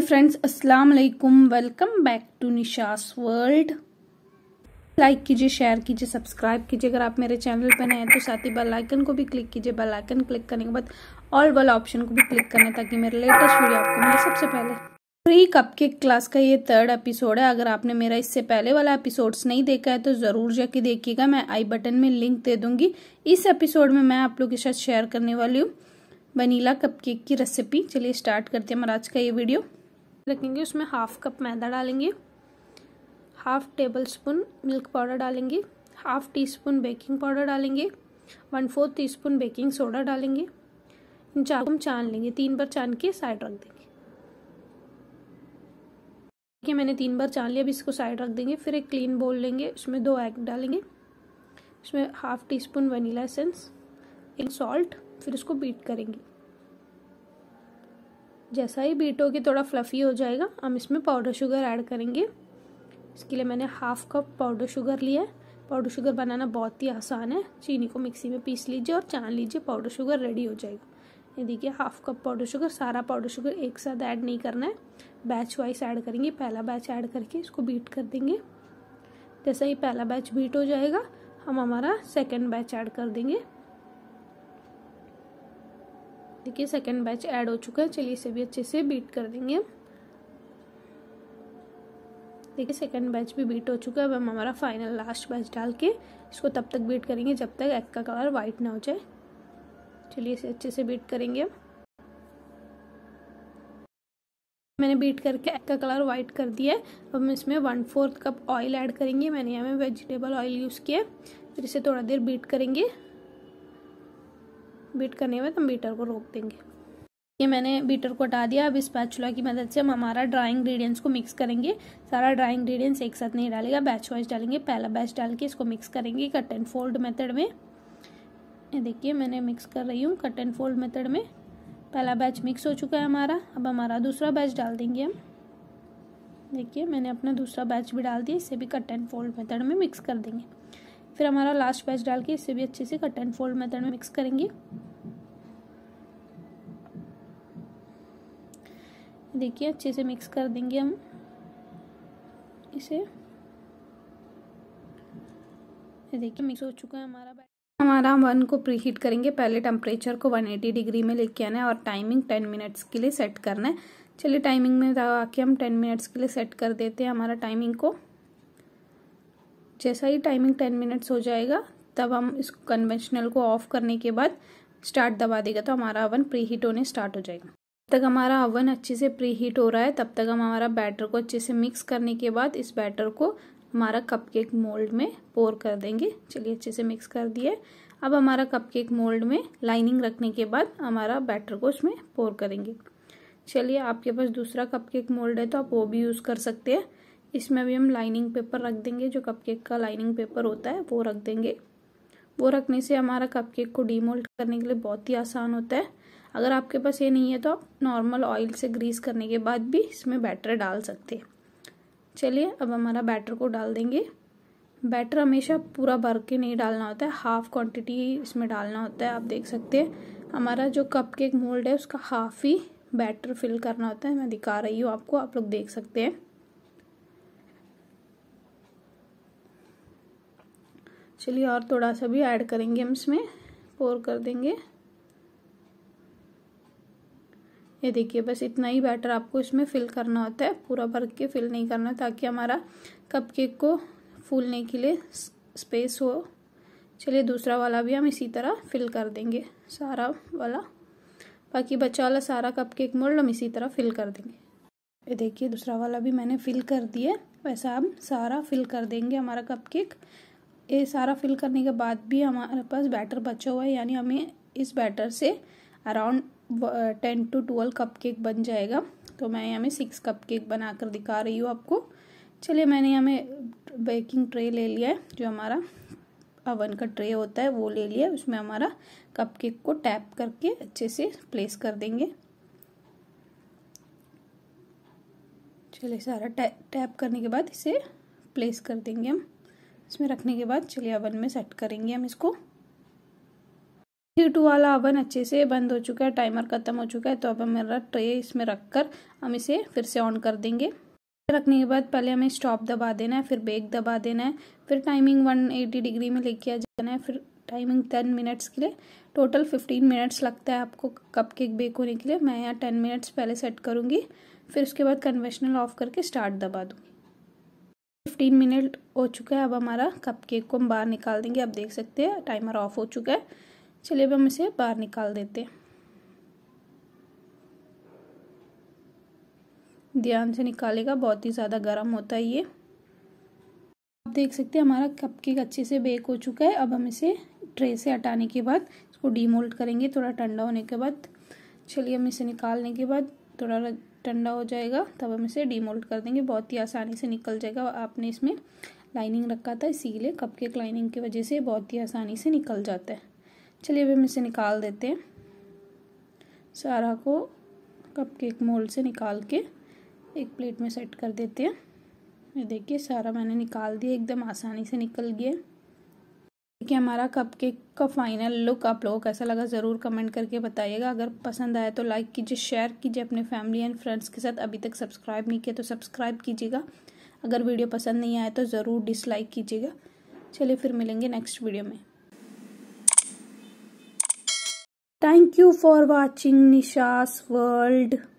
friends अस्सलाम वालेकुम welcome back to Nisha's world like कीजिए शेयर कीजिए सब्सक्राइब कीजिए अगर आप मेरे चैनल पर नए हैं तो साथ ही बेल आइकन को भी क्लिक कीजिए बेल आइकन क्लिक करने के बाद ऑल वाला ऑप्शन को भी क्लिक करना ताकि मेरे लेटेस्ट वीडियो आपको मिले सबसे पहले फ्री कप के क्लास का ये थर्ड एपिसोड है अगर आपने मेरा इससे पहले वाला एपिसोड्स नहीं देखा है तो ज़रूर जाके देखिएगा मैं आई बटन में लिंक दे दूंगी इस एपिसोड में मैं आप लोग के साथ शेयर करने वाली हूँ वनीला कपकेक की रेसिपी चलिए स्टार्ट करते हैं हमारा आज का ये वीडियो रखेंगे उसमें हाफ कप मैदा डालेंगे half tablespoon milk powder डालेंगे half teaspoon baking powder डालेंगे one fourth teaspoon baking soda डालेंगे इन चार हम छान लेंगे तीन बार छान के साइड रख देंगे देखिए मैंने तीन बार छान लिया अब इसको साइड रख देंगे फिर एक क्लीन बोल लेंगे उसमें दो एग डालेंगे इसमें half teaspoon vanilla essence एक सॉल्ट फिर उसको बीट करेंगे जैसा ही बीट होगी थोड़ा फ्लफ़ी हो जाएगा हम इसमें पाउडर शुगर ऐड करेंगे इसके लिए मैंने हाफ कप पाउडर शुगर लिया है पाउडर शुगर बनाना बहुत ही आसान है चीनी को मिक्सी में पीस लीजिए और चान लीजिए पाउडर शुगर रेडी हो जाएगा ये देखिए हाफ कप पाउडर शुगर सारा पाउडर शुगर एक साथ ऐड नहीं करना है बैच वाइज ऐड करेंगे पहला बैच ऐड करके इसको बीट कर देंगे जैसा ही पहला बैच बीट हो जाएगा हम हमारा सेकेंड बैच ऐड कर देंगे देखिए सेकेंड बैच ऐड हो चुका है चलिए इसे भी अच्छे से बीट कर देंगे देखिए सेकेंड बैच भी बीट हो चुका है अब हम हमारा फाइनल लास्ट बैच डाल के इसको तब तक बीट करेंगे जब तक एग का कलर वाइट ना हो जाए चलिए इसे अच्छे से बीट करेंगे मैंने बीट करके एग का कलर वाइट कर दिया है अब हम इसमें one fourth cup oil add करेंगे मैंने यहाँ में वेजिटेबल ऑयल यूज़ किया फिर इसे थोड़ा देर बीट करेंगे बीट करने में तो हम बीटर को रोक देंगे ये मैंने बीटर को हटा दिया अब इस बैचुला की मदद से हम हमारा ड्राई इंग्रीडियंट्स को मिक्स करेंगे सारा ड्राई इंग्रीडियंट्स एक साथ नहीं डालेगा बैच वाइज डालेंगे पहला बैच डाल के इसको मिक्स करेंगे कट एंड फोल्ड मेथड में ये देखिए मैंने मिक्स कर रही हूँ कट एंड फोल्ड मेथड में पहला बैच मिक्स हो चुका है हमारा अब हमारा दूसरा बैच डाल देंगे हम देखिए मैंने अपना दूसरा बैच भी डाल दिया इसे भी कट एंड फोल्ड मेथड में मिक्स कर देंगे फिर हमारा लास्ट बैच डाल के इसे भी अच्छे से कट एंड फोल्ड मेथड में मिक्स करेंगे देखिए अच्छे से मिक्स कर देंगे हम इसे देखिए मिक्स हो चुका है हमारा हमारा हम वन को प्री हीट करेंगे पहले टेम्परेचर को 180 डिग्री में लेके आना है और टाइमिंग 10 मिनट्स के लिए सेट करना है चलिए टाइमिंग में आके हम 10 मिनट्स के लिए सेट कर देते हैं हमारा टाइमिंग को जैसा ही टाइमिंग टेन मिनट्स हो जाएगा तब हम इस कन्वेंशनल को ऑफ करने के बाद स्टार्ट दबा देगा तो हमारा अवन प्री हीट होने स्टार्ट हो जाएगा जब तक हमारा अवन अच्छे से प्री हीट हो रहा है तब तक हम हमारा बैटर को अच्छे से मिक्स करने के बाद इस बैटर को हमारा कपकेक मोल्ड में पोर कर देंगे चलिए अच्छे से मिक्स कर दिए अब हमारा कपकेक मोल्ड में लाइनिंग रखने के बाद हमारा बैटर को उसमें पोर करेंगे चलिए आपके पास दूसरा कपकेक मोल्ड है तो आप वो भी यूज़ कर सकते हैं इसमें अभी हम लाइनिंग पेपर रख देंगे जो कपकेक का लाइनिंग पेपर होता है वो रख देंगे वो रखने से हमारा कपकेक को डीमोल्ड करने के लिए बहुत ही आसान होता है अगर आपके पास ये नहीं है तो आप नॉर्मल ऑयल से ग्रीस करने के बाद भी इसमें बैटर डाल सकते हैं चलिए अब हमारा बैटर को डाल देंगे बैटर हमेशा पूरा भर के नहीं डालना होता है हाफ क्वांटिटी इसमें डालना होता है आप देख सकते हैं हमारा जो कप केक मोल्ड है उसका हाफ ही बैटर फिल करना होता है मैं दिखा रही हूँ आपको आप लोग देख सकते हैं चलिए और थोड़ा सा भी ऐड करेंगे हम इसमें पोर कर देंगे ये देखिए बस इतना ही बैटर आपको इसमें फिल करना होता है पूरा भर के फिल नहीं करना ताकि हमारा कप केक को फूलने के लिए स्पेस हो चलिए दूसरा वाला भी हम इसी तरह फिल कर देंगे सारा वाला बाकी बचा वाला सारा कपकेक मोल्ड हम इसी तरह फिल कर देंगे ये देखिए दूसरा वाला भी मैंने फिल कर दिया वैसा हम सारा फिल कर देंगे हमारा कप केक ये सारा फिल करने के बाद भी हमारे पास बैटर बचा हुआ है यानी हमें इस बैटर से around ten to twelve cupcake बन जाएगा तो मैं यहाँ में सिक्स कप केक बना कर दिखा रही हूँ आपको चलिए मैंने यहाँ में बेकिंग ट्रे ले लिया है जो हमारा अवन का ट्रे होता है वो ले लिया उसमें हमारा कप केक को टैप करके अच्छे से प्लेस कर देंगे चलिए सारा टैप करने के बाद इसे प्लेस कर देंगे हम इसमें रखने के बाद चलिए अवन में सेट करेंगे हम इसको हीट वाला अवन अच्छे से बंद हो चुका है टाइमर खत्म हो चुका है तो अब मेरा ट्रे इसमें रखकर हम इसे फिर से ऑन कर देंगे रखने के बाद पहले हमें स्टॉप दबा देना है फिर बेक दबा देना है फिर टाइमिंग 180 डिग्री में लेके आ जाना है फिर टाइमिंग 10 मिनट्स के लिए टोटल 15 मिनट्स लगता है आपको कप केक बेक होने के लिए मैं यहाँ 10 मिनट्स पहले सेट करूँगी फिर उसके बाद कन्वेशनल ऑफ करके स्टार्ट दबा दूँगी फिफ्टीन मिनट हो चुका है अब हमारा कप केक को हम बाहर निकाल देंगे आप देख सकते हैं टाइमर ऑफ हो चुका है चलिए अब हम इसे बाहर निकाल देते हैं ध्यान से निकालेगा बहुत ही ज़्यादा गर्म होता है ये आप देख सकते हैं हमारा कप केक अच्छे से बेक हो चुका है अब हम इसे ट्रे से हटाने के बाद इसको डीमोल्ड करेंगे थोड़ा ठंडा होने के बाद चलिए हम इसे निकालने के बाद थोड़ा ठंडा हो जाएगा तब हम इसे डीमोल्ड कर देंगे बहुत ही आसानी से निकल जाएगा आपने इसमें लाइनिंग रखा था इसीलिए कप केक लाइनिंग की वजह से बहुत ही आसानी से निकल जाता है चलिए अभी हम इसे निकाल देते हैं सारा को कप एक मोल्ड से निकाल के एक प्लेट में सेट कर देते हैं ये देखिए सारा मैंने निकाल दिया एकदम आसानी से निकल गया कि हमारा कप केक का फाइनल लुक आप लोगों को कैसा लगा ज़रूर कमेंट करके बताइएगा अगर पसंद आए तो लाइक कीजिए शेयर कीजिए अपने फैमिली एंड फ्रेंड्स के साथ अभी तक सब्सक्राइब नहीं किया तो सब्सक्राइब कीजिएगा अगर वीडियो पसंद नहीं आए तो ज़रूर डिसलाइक कीजिएगा चलिए फिर मिलेंगे नेक्स्ट वीडियो में thank you for watching Nisha's world